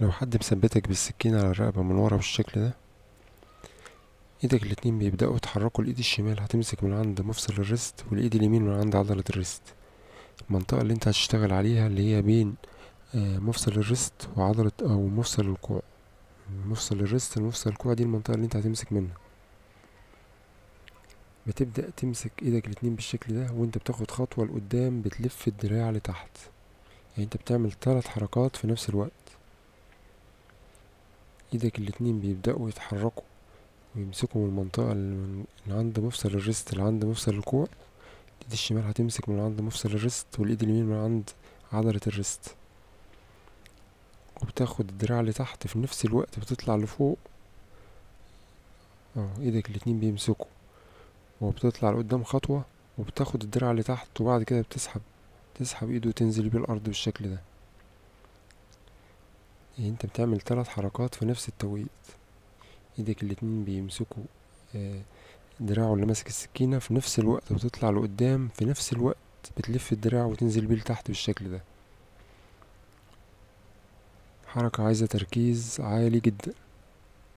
لو حد مثبتك بالسكين على الرقبة من ورا بالشكل ده ايدك الاتنين بيبدأوا يتحركوا الايد الشمال هتمسك من عند مفصل الريست والايد اليمين من عند عضلة الريست المنطقة اللي انت هتشتغل عليها اللي هي بين آه، مفصل الريست وعضلة او مفصل الكوع مفصل الريست ومفصل الكوع دي المنطقة اللي انت هتمسك منها بتبدأ تمسك ايدك الاتنين بالشكل ده وانت بتاخد خطوة لقدام بتلف الدراع لتحت يعني انت بتعمل تلات حركات في نفس الوقت ايدك الاتنين بيبدأوا يتحركوا ويمسكوا من المنطقة اللي عند مفصل الريست اللي عند مفصل الكوع الايد الشمال هتمسك من عند مفصل الريست والايد اليمين من عند عضلة الريست وبتاخد الدراع لتحت في نفس الوقت بتطلع لفوق اه ايدك الاتنين بيمسكوا وبتطلع لقدام خطوة وبتاخد الدراع لتحت وبعد كده بتسحب تسحب ايده وتنزل بيه الارض بالشكل ده يعني انت بتعمل ثلاث حركات في نفس التوقيت ايدك الاتنين بيمسكوا آه، دراعه اللي ماسك السكينة في نفس الوقت وتطلع لقدام في نفس الوقت بتلف الدراع وتنزل بيه لتحت بالشكل ده حركة عايزة تركيز عالي جدا